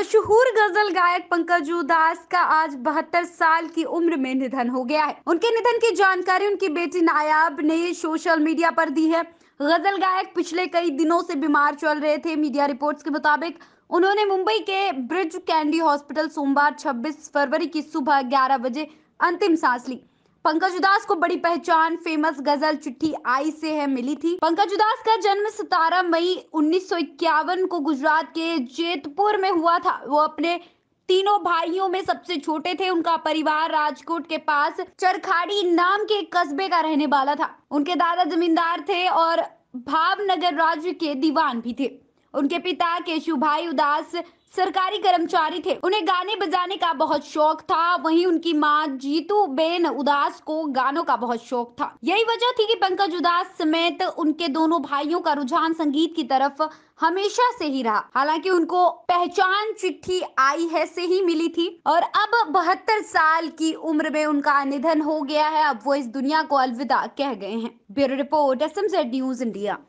मशहूर गजल गायक पंकज उदास का आज बहत्तर साल की उम्र में निधन हो गया है उनके निधन की जानकारी उनकी बेटी नायाब ने सोशल मीडिया पर दी है गजल गायक पिछले कई दिनों से बीमार चल रहे थे मीडिया रिपोर्ट्स के मुताबिक उन्होंने मुंबई के ब्रिज कैंडी हॉस्पिटल सोमवार 26 फरवरी की सुबह 11 बजे अंतिम सांस ली पंकज उदास को बड़ी पहचान फेमस गजल चिट्ठी आई से है मिली थी पंकज उदास का जन्म 17 मई 1951 को गुजरात के जेतपुर में हुआ था वो अपने तीनों भाइयों में सबसे छोटे थे उनका परिवार राजकोट के पास चरखाड़ी नाम के कस्बे का रहने वाला था उनके दादा जमींदार थे और भावनगर राज्य के दीवान भी थे उनके पिता केशु भाई उदास सरकारी कर्मचारी थे उन्हें गाने बजाने का बहुत शौक था वहीं उनकी माँ जीतू बेन उदास को गानों का बहुत शौक था यही वजह थी कि पंकज उदास समेत उनके दोनों भाइयों का रुझान संगीत की तरफ हमेशा से ही रहा हालांकि उनको पहचान चिट्ठी आई है से ही मिली थी और अब बहत्तर साल की उम्र में उनका निधन हो गया है अब वो इस दुनिया को अलविदा कह गए हैं bureau report S News India